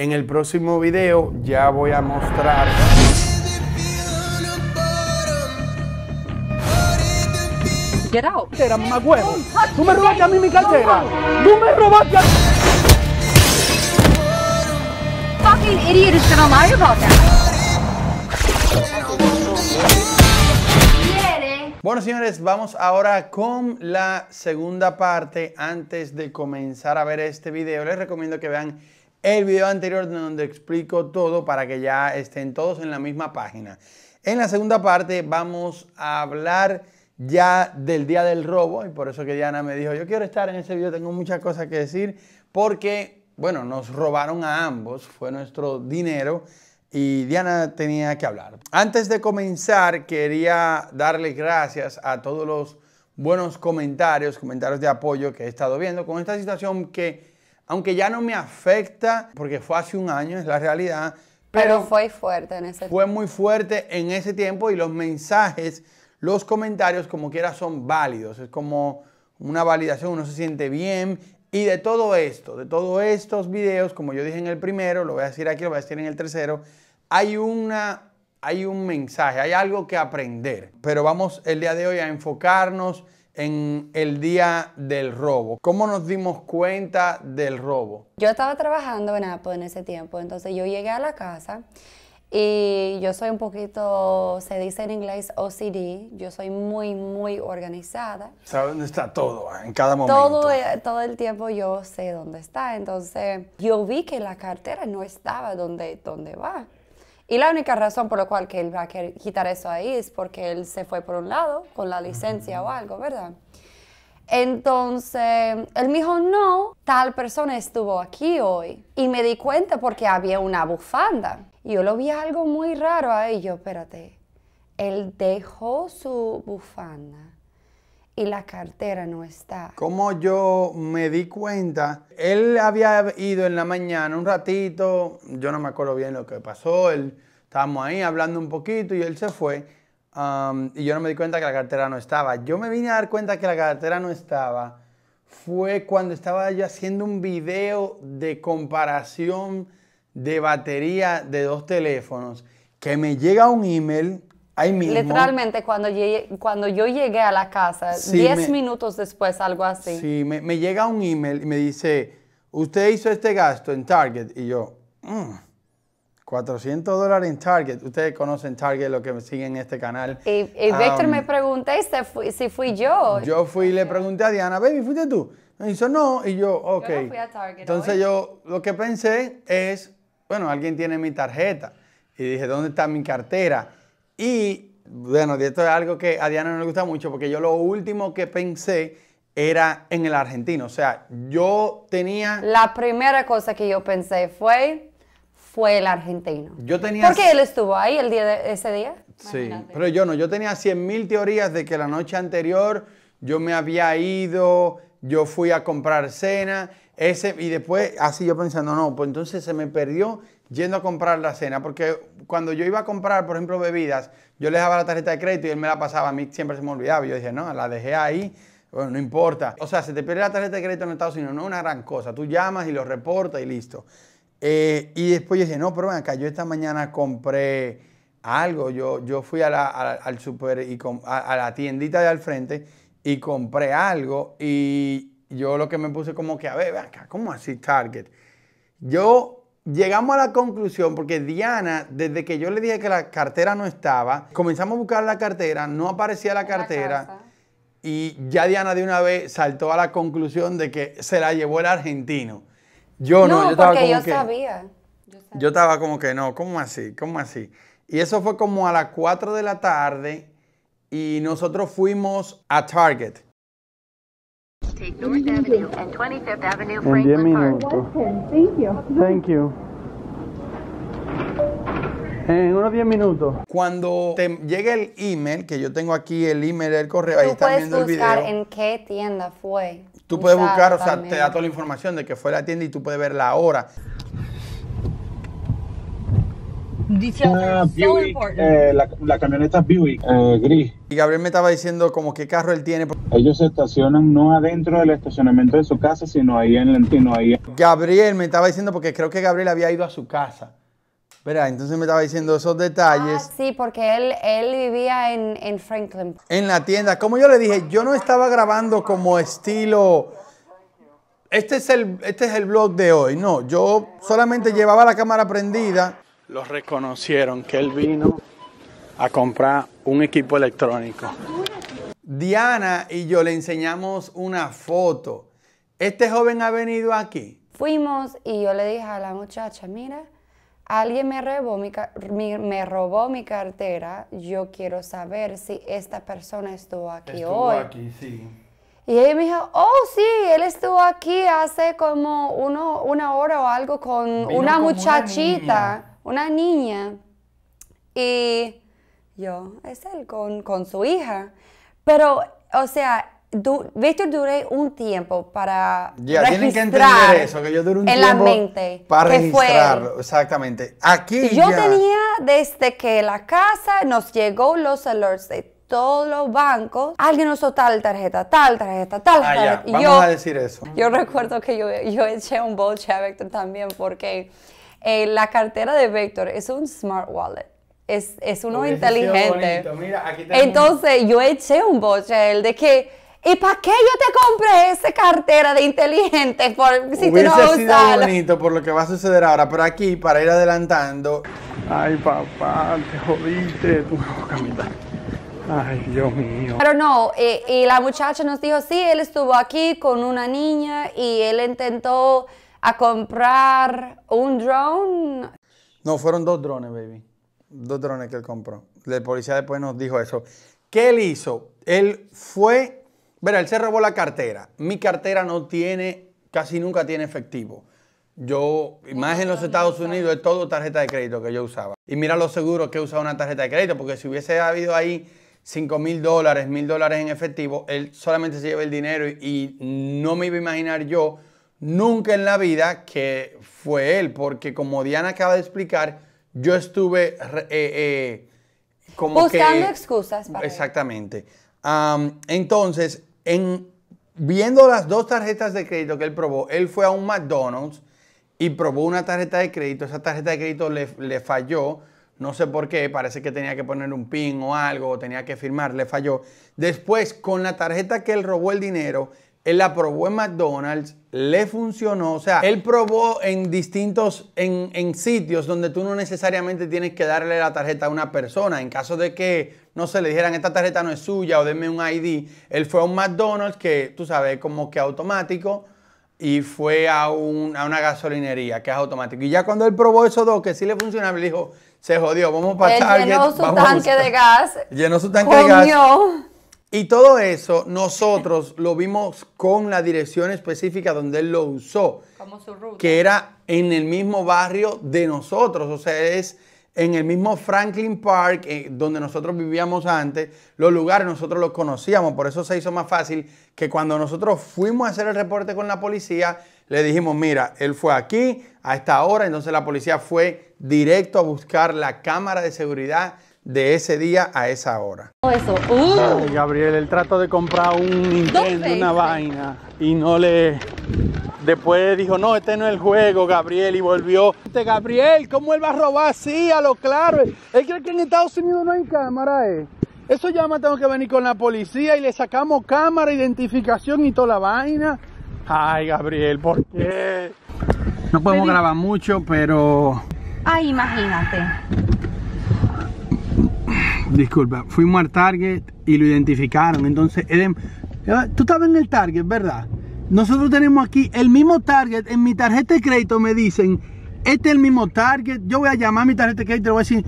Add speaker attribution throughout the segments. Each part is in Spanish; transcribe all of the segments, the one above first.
Speaker 1: En el próximo video ya voy a mostrar...
Speaker 2: Get out. Era
Speaker 1: Tú me robaste a mí mi cartera. Tú me robaste Fucking Bueno señores, vamos ahora con la segunda parte. Antes de comenzar a ver este video, les recomiendo que vean el video anterior donde explico todo para que ya estén todos en la misma página. En la segunda parte vamos a hablar ya del día del robo y por eso que Diana me dijo, yo quiero estar en ese video, tengo muchas cosas que decir porque, bueno, nos robaron a ambos, fue nuestro dinero y Diana tenía que hablar. Antes de comenzar, quería darle gracias a todos los buenos comentarios, comentarios de apoyo que he estado viendo con esta situación que aunque ya no me afecta, porque fue hace un año, es la realidad. Pero,
Speaker 2: fue fuerte en ese tiempo. Fue
Speaker 1: muy fuerte en ese tiempo y los mensajes, los comentarios, como quiera, son válidos. Es como una validación, uno se siente bien. Y de todo esto, de todos estos videos, como yo dije en el primero, lo voy a decir aquí, lo voy a decir en el tercero, hay una hay un mensaje, hay algo que aprender. Pero vamos el día de hoy a enfocarnos en el día del robo. ¿Cómo nos dimos cuenta del robo?
Speaker 2: Yo estaba trabajando en Apple en ese tiempo, entonces yo llegué a la casa y yo soy un poquito, se dice en inglés OCD, yo soy muy, muy organizada.
Speaker 1: ¿Sabes dónde está todo? Ah? En cada momento. Eh,
Speaker 2: todo, el tiempo yo sé dónde está, entonces yo vi que la cartera no estaba donde, donde va. Y la única razón por la cual que él va a quitar eso ahí es porque él se fue por un lado con la licencia o algo, ¿verdad? Entonces, él me dijo, no, tal persona estuvo aquí hoy. Y me di cuenta porque había una bufanda. Y yo lo vi algo muy raro ahí. Y yo, espérate, él dejó su bufanda y la cartera no está.
Speaker 1: Como yo me di cuenta, él había ido en la mañana un ratito, yo no me acuerdo bien lo que pasó, él, estábamos ahí hablando un poquito y él se fue um, y yo no me di cuenta que la cartera no estaba. Yo me vine a dar cuenta que la cartera no estaba fue cuando estaba yo haciendo un video de comparación de batería de dos teléfonos que me llega un email Literalmente,
Speaker 2: cuando, yo llegué a la casa, 10 minutos después, algo así.
Speaker 1: Sí, me, llega un email y me dice, usted hizo este gasto en Target. Y yo, 400 mm, dólares en Target. Ustedes conocen Target, los que me siguen en este canal.
Speaker 2: Y, Víctor me pregunté si fui, yo.
Speaker 1: Yo fui y le pregunté a Diana, baby, ¿fuiste tú? Me dijo, no. Y yo, ok. Entonces yo lo que pensé es, bueno, alguien tiene mi tarjeta. Y dije, ¿dónde está mi cartera? Y bueno, esto es algo que a Diana no le gusta mucho porque yo lo último que pensé era en el argentino. O sea, yo tenía...
Speaker 2: La primera cosa que yo pensé fue, fue el argentino.
Speaker 1: Yo tenía... Porque él
Speaker 2: estuvo ahí el día ese día.
Speaker 1: Sí, pero yo no, yo tenía 100.000 teorías de que la noche anterior yo me había ido, yo fui a comprar cena, ese, y después así yo pensando, no, pues entonces se me perdió yendo a comprar la cena, porque cuando yo iba a comprar, por ejemplo, bebidas, yo le daba la tarjeta de crédito y él me la pasaba, a mí siempre se me olvidaba, yo dije, no, la dejé ahí, bueno, no importa. O sea, se te pierde la tarjeta de crédito en Estados Unidos, no es una gran cosa, tú llamas y lo reportas y listo. Eh, y después yo dije, no, pero ven acá, yo esta mañana compré algo, yo, yo fui a la, al super y a, la tiendita de al frente y compré algo y yo lo que me puse como que, a ver, ven acá, ¿cómo así Target? Yo llegamos a la conclusión, porque Diana, desde que yo le dije que la cartera no estaba, comenzamos a buscar la cartera, no aparecía la cartera. y ya Diana de una vez saltó a la conclusión de que se la llevó el argentino. Yo no, yo estaba como yo que, sabía. Yo, sabía. yo estaba como que no, ¿cómo así? ¿Cómo así? Y eso fue como a las 4 de la tarde y nosotros fuimos a Target
Speaker 2: en 10 minutos.
Speaker 1: En unos 10 minutos. Cuando te llegue el email, que yo tengo aquí el email del correo, ahí están viendo el video. Tú puedes buscar
Speaker 2: en qué tienda fue. Tú puedes buscar, o sea, te
Speaker 1: da toda la información de que fue la tienda y tú puedes ver la hora.
Speaker 2: Ah, eh,
Speaker 1: la, camioneta Buick eh, gris. Y Gabriel me estaba diciendo como qué carro él tiene. Ellos se estacionan no adentro del estacionamiento de su casa, sino ahí en Lentino. Ahí Gabriel me estaba diciendo porque creo que Gabriel había ido a su casa. Verá, entonces me estaba diciendo esos detalles. Ah,
Speaker 2: sí, porque él, él vivía en, en Franklin.
Speaker 1: En la tienda. Como yo le dije, yo no estaba grabando como estilo este es el, este es el blog de hoy. No, yo solamente llevaba la cámara prendida los reconocieron que él vino a comprar un equipo electrónico. Diana y yo le enseñamos una foto. Este joven ha venido aquí.
Speaker 2: Fuimos y yo le dije a la muchacha, mira, alguien me robó mi, me robó mi cartera, yo quiero saber si esta persona estuvo aquí estuvo aquí, sí. Y ella me dijo, oh sí, él estuvo aquí hace como uno, una hora o algo con una muchachita una niña y yo, es él con, su hija. Pero, o sea, Du, duré un tiempo para ya, tienen que entender eso,
Speaker 1: que yo duré un en tiempo la mente para registrar, exactamente. Aquí yo tenía
Speaker 2: desde que la casa nos llegó los alerts de todos los bancos, alguien usó tal tarjeta, tal tarjeta, tal ah, tarjeta. Vamos a decir eso. Yo recuerdo que yo, eché un bol también porque eh, la cartera de Vector es un smart wallet. Es, es uno inteligente. Entonces yo eché un boche el él de que, ¿y para qué yo te compré esa cartera de inteligente por, si Hubiese no usas?
Speaker 1: bonito por lo que va a suceder ahora, pero aquí para ir adelantando. Ay papá, te jodiste, tu
Speaker 2: Ay, Dios mío. Pero no, y, eh, y la muchacha nos dijo, sí, él estuvo aquí con una niña y él intentó a comprar un drone.
Speaker 1: No, fueron dos drones, baby. Dos drones que él compró. El policía después nos dijo eso. ¿Qué él hizo? Él fue, verá, él se robó la cartera. Mi cartera no tiene, casi nunca tiene efectivo. Yo, más en los Estados Unidos, es todo tarjeta de crédito que yo usaba. Y mira lo seguro que usaba una tarjeta de crédito, porque si hubiese habido ahí 5 mil dólares, mil dólares en efectivo, él solamente se lleva el dinero y no me iba a imaginar yo nunca en la vida que fue él, porque como Diana acaba de explicar, yo estuve eh, eh, como buscando
Speaker 2: excusas. Para
Speaker 1: exactamente. entonces, viendo las dos tarjetas de crédito que él probó, él fue a un McDonald's y probó una tarjeta de crédito. Esa tarjeta de crédito le, le falló. No sé por qué, parece que tenía que poner un pin o algo, o tenía que firmar, le falló. Después, con la tarjeta que él robó el dinero, él la probó en McDonald's, le funcionó. O sea, él probó en distintos, en, sitios donde tú no necesariamente tienes que darle la tarjeta a una persona. En caso de que, no se le dijeran, esta tarjeta no es suya o denme un ID. Él fue a un McDonald's que, tú sabes, como que automático. Y fue a, una gasolinería que es automático. Y ya cuando él probó esos dos, que sí le funcionaba, le dijo, se jodió, vamos a llenó su tanque de gas. Llenó su tanque de gas y todo eso nosotros lo vimos con la dirección específica donde él lo usó. Como su Que era en el mismo barrio de nosotros. O sea, es en el mismo Franklin Park, eh, donde nosotros vivíamos antes, los lugares nosotros los conocíamos, por eso se hizo más fácil que cuando nosotros fuimos a hacer el reporte con la policía, le dijimos, mira, él fue aquí a esta hora, entonces la policía fue directo a buscar la cámara de seguridad de ese día a esa hora.
Speaker 2: Oh, eso. Uh.
Speaker 1: Gabriel, él trato de comprar un Nintendo, una vaina, y no le... Después dijo, no, este no es el juego, Gabriel, y volvió. Este Gabriel, ¿cómo él va a robar así, a lo claro? Él cree que en Estados Unidos no hay cámara, eh. Eso ya me tengo que venir con la policía y le sacamos cámara, identificación y toda la vaina. Ay, Gabriel, ¿por qué? No podemos grabar mucho, pero...
Speaker 2: Ay, imagínate.
Speaker 1: Disculpa, fuimos al Target y lo identificaron. Entonces, eh, tú estabas en el Target, ¿verdad? Nosotros tenemos aquí el mismo Target. En mi tarjeta de crédito me dicen, este es el mismo Target. Yo voy a llamar a mi tarjeta de crédito y le voy a decir,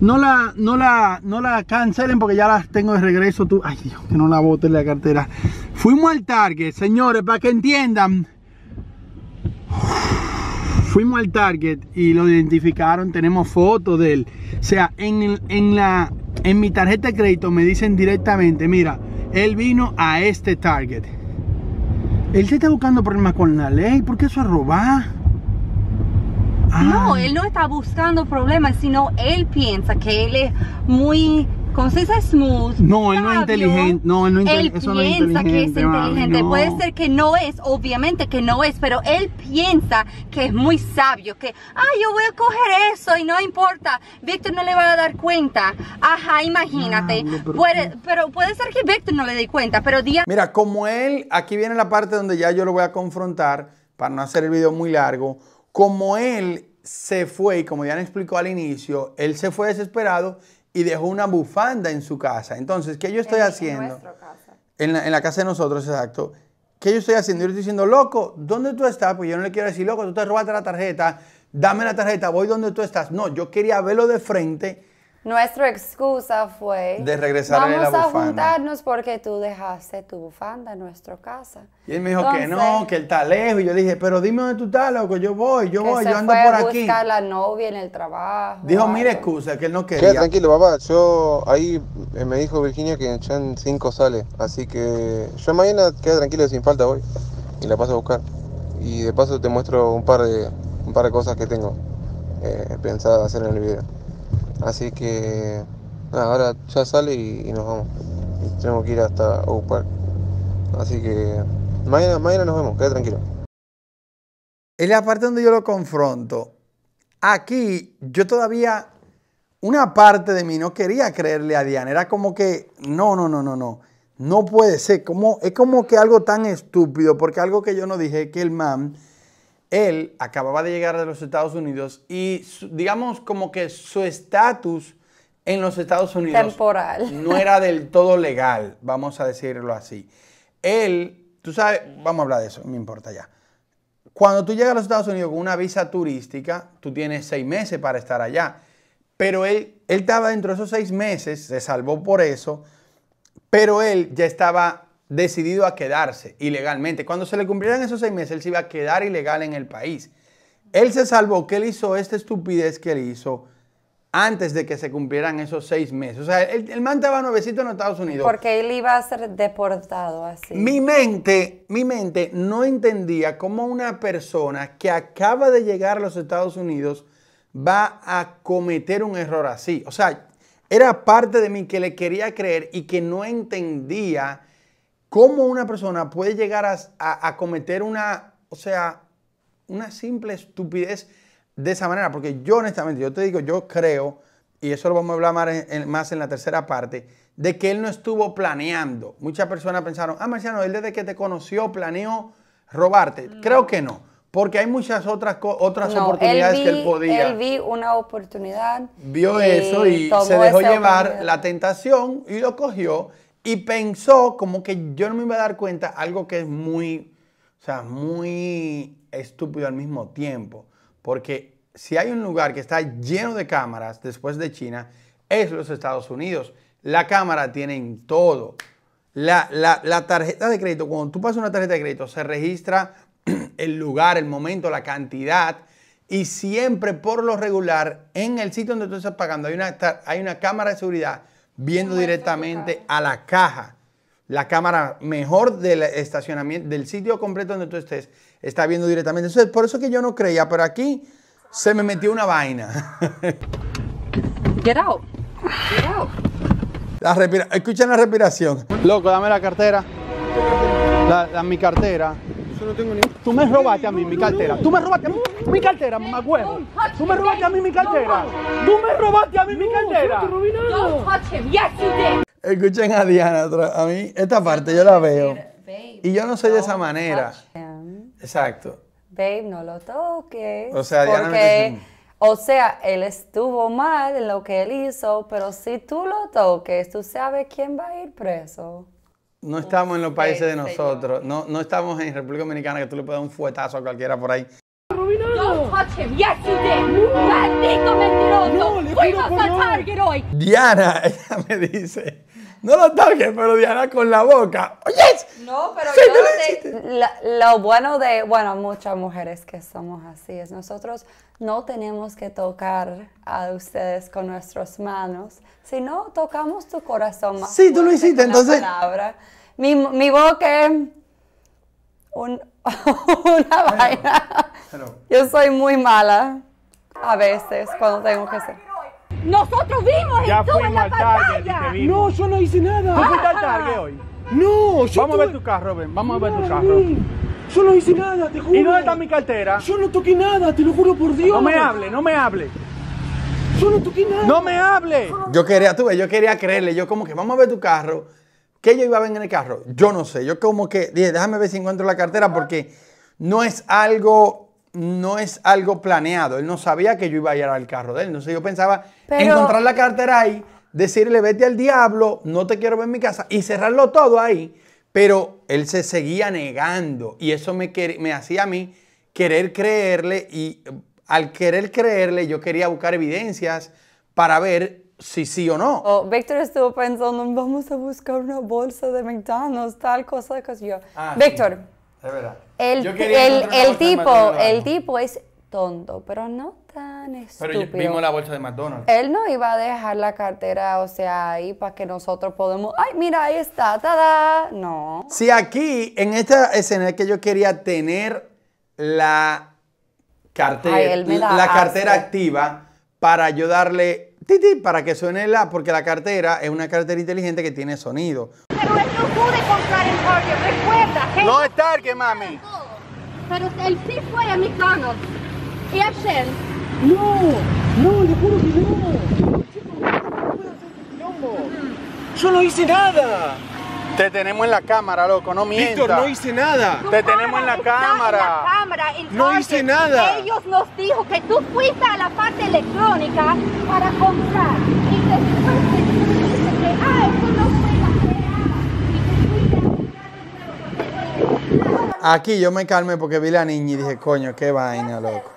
Speaker 1: no la, no la, la cancelen porque ya las tengo de regreso. Tú, ay Dios, que no la boten la cartera. Fuimos al Target, señores, para que entiendan. Fuimos al Target y lo identificaron. Tenemos fotos de él. O sea, en, en la, en mi tarjeta de crédito me dicen directamente, mira, él vino a este target. Él se está buscando problemas con la ley, ¿por qué eso es robar.
Speaker 2: No, ah. él no está buscando problemas, sino él piensa que él es muy con César smooth.
Speaker 1: No, él no es inteligente. No, él inteligente. piensa que es inteligente. Puede ser
Speaker 2: que no es, obviamente que no es, pero él piensa que es muy sabio. Que, ah, yo voy a coger eso y no importa. Víctor no le va a dar cuenta. Ajá, imagínate. pero, puede, ser que Víctor no le dé cuenta, pero día.
Speaker 1: Mira, como él, aquí viene la parte donde ya yo lo voy a confrontar para no hacer el video muy largo. Como él se fue, y como ya le explicó al inicio, él se fue desesperado y dejó una bufanda en su casa. Entonces, ¿qué yo estoy haciendo? En, la, en la casa de nosotros, exacto. ¿Qué yo estoy haciendo? Yo estoy diciendo, loco, ¿dónde tú estás? Pues yo no le quiero decir, loco, tú te robaste la tarjeta, dame la tarjeta, voy donde tú estás. No, yo quería verlo de frente
Speaker 2: nuestra excusa fue de regresar vamos a, Vamos a juntarnos porque tú dejaste tu bufanda en nuestra casa. Y
Speaker 1: él me dijo que no, que él está lejos. Y yo dije, pero dime dónde tú estás, loco. Yo voy, yo voy, yo ando fue por a aquí. buscar
Speaker 2: la novia en el trabajo. Dijo,
Speaker 1: mira excusa, que él no quería. Queda tranquilo, papá. Yo ahí eh, me dijo Virginia que en 5 sale. Así que yo mañana queda tranquilo sin falta voy. Y la paso a buscar. Y de paso te muestro un par de, un par de cosas que tengo eh, hacer en el video. Así que ahora ya sale y, nos vamos. tenemos que ir hasta Oak Park. Así que mañana, mañana nos vemos, queda tranquilo. Es la parte donde yo lo confronto. Aquí yo todavía, una parte de mí no quería creerle a Diana. Era como que, no, no, no, no, no. No puede ser. Como, es como que algo tan estúpido, porque algo que yo no dije, que el man él acababa de llegar de los Estados Unidos y digamos como que su estatus en los Estados Unidos
Speaker 2: Temporal. no era
Speaker 1: del todo legal, vamos a decirlo así. Él, tú sabes, vamos a hablar de eso, me importa ya. Cuando tú llegas a los Estados Unidos con una visa turística, tú tienes seis meses para estar allá. Pero él, él estaba dentro de esos seis meses, se salvó por eso, pero él ya estaba decidido a quedarse ilegalmente. Cuando se le cumplieran esos seis meses, él se iba a quedar ilegal en el país. Él se salvó que él hizo esta estupidez que él hizo antes de que se cumplieran esos seis meses. O sea, el, el man estaba nuevecito en Estados Unidos.
Speaker 2: Porque él iba a ser deportado así.
Speaker 1: Mi mente, mi mente no entendía cómo una persona que acaba de llegar a los Estados Unidos va a cometer un error así. O sea, era parte de mí que le quería creer y que no entendía ¿Cómo una persona puede llegar a, a, cometer una, o sea, una simple estupidez de esa manera? Porque yo honestamente, yo te digo, yo creo, y eso lo vamos a hablar más en, la tercera parte, de que él no estuvo planeando. Muchas personas pensaron, ah, Marciano, él desde que te conoció planeó robarte. Creo que no. Porque hay muchas otras otras oportunidades que él podía. Él
Speaker 2: vi una oportunidad. Vio eso y se dejó llevar
Speaker 1: la tentación y lo cogió y pensó como que yo no me iba a dar cuenta algo que es muy, o sea, muy estúpido al mismo tiempo. Porque si hay un lugar que está lleno de cámaras después de China, es los Estados Unidos. La cámara tienen todo. La, tarjeta de crédito, cuando tú pasas una tarjeta de crédito, se registra el lugar, el momento, la cantidad. Y siempre, por lo regular, en el sitio donde tú estás pagando hay una, hay una cámara de seguridad viendo directamente a la caja. La cámara mejor del estacionamiento, del sitio completo donde tú estés, está viendo directamente. es por eso que yo no creía, pero aquí se me metió una vaina.
Speaker 2: Get out. Get out.
Speaker 1: La Escuchen la respiración. Loco, dame la cartera. mi cartera. Tú me robaste a mí mi cartera. Tú me robaste a mí mi cartera, mamá huevo.
Speaker 2: Tú me robaste a mí mi cartera.
Speaker 1: Tú me robaste a mí mi cartera. Escuchen a Diana, a mí esta parte yo la veo. Y yo no soy de esa manera. Exacto.
Speaker 2: Babe, no lo toques. O sea, Diana porque... o sea, él estuvo mal en lo que él hizo, pero si tú lo toques, tú sabes quién va a ir preso.
Speaker 1: No estamos en los países de nosotros. No, no estamos en República Dominicana que tú le puedes dar un fuetazo a cualquiera por ahí. Diana, ella me dice no lo toques, pero Diana con la boca.
Speaker 2: ¡Oye! No, pero yo lo sé lo bueno de, bueno, muchas mujeres que somos así es, nosotros no tenemos que tocar a ustedes con nuestras manos, sino tocamos tu corazón más. Sí, tú lo hiciste, entonces... Mi, mi boca es una vaina. Yo soy muy mala a veces cuando tengo que ser. Nosotros vimos ya toda en la pantalla. no,
Speaker 1: yo no hice nada. ¿Tú fuiste al Target hoy? No, yo Vamos a ver tu carro, ven. Vamos a ver tu carro. Yo no hice nada, te juro. ¿Y dónde está mi cartera? Yo no toqué nada, te lo juro por Dios. No me hable, no me hable. Yo no toqué nada. No me hable. Yo quería, tú ves, yo quería creerle. Yo como que vamos a ver tu carro. ¿Qué yo iba a ver en el carro? Yo no sé. Yo como que dije, déjame ver si encuentro la cartera porque no es algo no es algo planeado. Él no sabía que yo iba a llegar al carro de él. sé yo pensaba encontrar la cartera ahí, decirle vete al diablo, no te quiero ver en mi casa y cerrarlo todo ahí. Pero él se seguía negando y eso me, me hacía a mí querer creerle y eh, al querer creerle yo quería buscar evidencias para ver si sí o no.
Speaker 2: Oh, Víctor estuvo pensando, vamos a buscar una bolsa de McDonald's, tal cosa, cosa. Yo, ah, Víctor,
Speaker 1: es verdad. El, tipo, el
Speaker 2: tipo es tonto, pero no tan estúpido. Pero vimos la bolsa de McDonald's. Él no iba a dejar la cartera, o sea, ahí para que nosotros podamos, ay, mira, ahí está, tada. No.
Speaker 1: Si aquí, en esta escena que yo quería tener la cartera, la cartera activa para ayudarle darle, titi, para que suene la, porque la cartera es una cartera inteligente que tiene sonido comprar en recuerda. no es Target, mami. Pero él sí fue a McDonald's. ¿Qué hacen? No, no, le juro que no. Yo no hice nada. Te tenemos en la cámara, loco, no mientas. Víctor, no hice nada. Te tenemos en la cámara.
Speaker 2: no hice nada. Ellos nos dijo que tú fuiste a la parte electrónica para comprar.
Speaker 1: Aquí yo me calmé porque vi la niña y dije, coño, qué vaina, loco.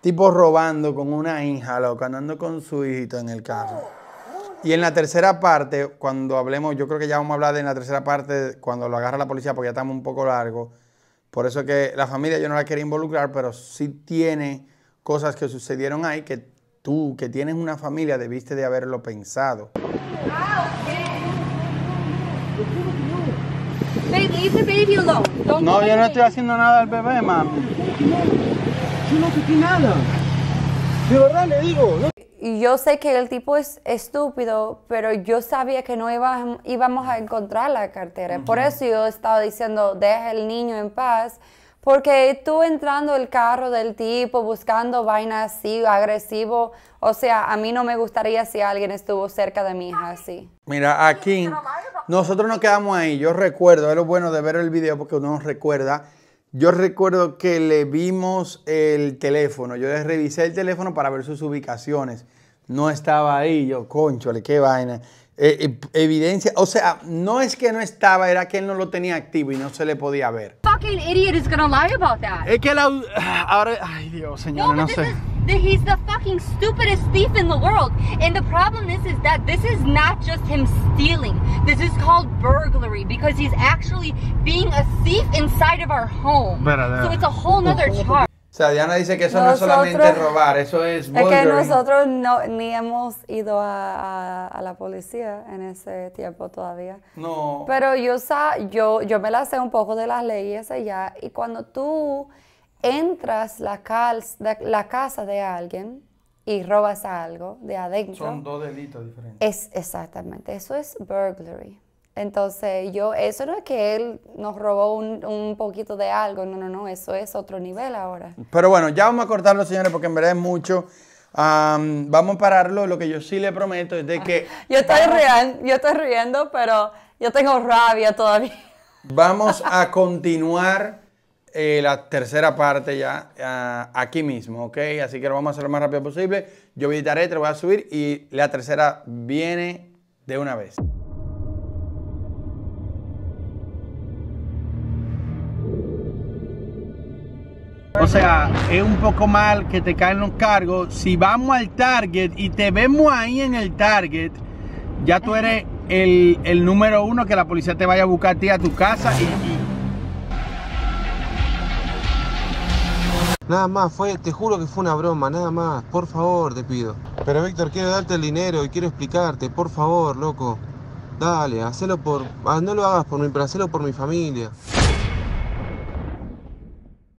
Speaker 1: Tipo robando con una hija, loco, andando con su hijito en el carro. Y en la tercera parte, cuando hablemos, yo creo que ya vamos a hablar de en la tercera parte, cuando lo agarra la policía, porque ya estamos un poco largo. Por eso que la familia yo no la quería involucrar, pero sí tiene cosas que sucedieron ahí que tú, que tienes una familia, debiste de haberlo pensado. no, yo no estoy haciendo nada al bebé, mami.
Speaker 2: Yo no toqué nada. De verdad le digo. Y yo sé que el tipo es estúpido, pero yo sabía que no iba, íbamos a encontrar la cartera. Por eso yo estaba diciendo, deja el niño en paz. Porque tú entrando el carro del tipo, buscando vainas así, agresivo, o sea, a mí no me gustaría si alguien estuvo cerca de mi hija así.
Speaker 1: Mira, aquí nosotros nos quedamos ahí. Yo recuerdo, es lo bueno de ver el video porque uno nos recuerda. Yo recuerdo que le vimos el teléfono. Yo le revisé el teléfono para ver sus ubicaciones. No estaba ahí. Yo, conchole, qué vaina. Eh, eh, evidencia, o sea, no es que no estaba, era que él no lo tenía activo y no se le podía ver.
Speaker 2: idiot is gonna lie about that. Es
Speaker 1: que la ahora ay Dios, señora! no, no sé.
Speaker 2: Is, he's the fucking stupidest thief in the world. And the problem is is that this is not just him stealing. This is called burglary because he's actually being a thief inside of our home. so it's a whole nother charge.
Speaker 1: O sea, Diana dice que eso no es solamente robar, eso es Es que nosotros
Speaker 2: no, ni hemos ido a, la policía en ese tiempo todavía. No. Pero yo, yo, yo me la sé un poco de las leyes allá y cuando tú entras la, la casa de alguien y robas algo de adentro. Son
Speaker 1: dos delitos
Speaker 2: diferentes. Es, exactamente, eso es burglary. Entonces yo, eso no es que él nos robó un, poquito de algo, no, no, no, eso es otro nivel ahora.
Speaker 1: Pero bueno, ya vamos a cortarlo, señores, porque en verdad es mucho. vamos a pararlo, lo que yo sí le prometo es de que... yo, estoy riendo,
Speaker 2: yo estoy riendo, pero yo tengo rabia todavía.
Speaker 1: Vamos a continuar eh, la tercera parte ya ah, aquí mismo, ¿ok? Así que lo vamos a hacer lo más rápido posible. Yo editaré, te lo voy a subir y la tercera viene de una vez. O sea, es un poco mal que te caen los cargos. Si vamos al target y te vemos ahí en el target, ya tú eres el, número uno que la policía te vaya a buscar a ti a tu casa y, Nada más, fue, te juro que fue una broma, nada más, por favor, te pido. Pero Víctor, quiero darte el dinero y quiero explicarte, por favor, loco. Dale, hacelo por. Ah, no lo hagas por mí, pero por mi familia.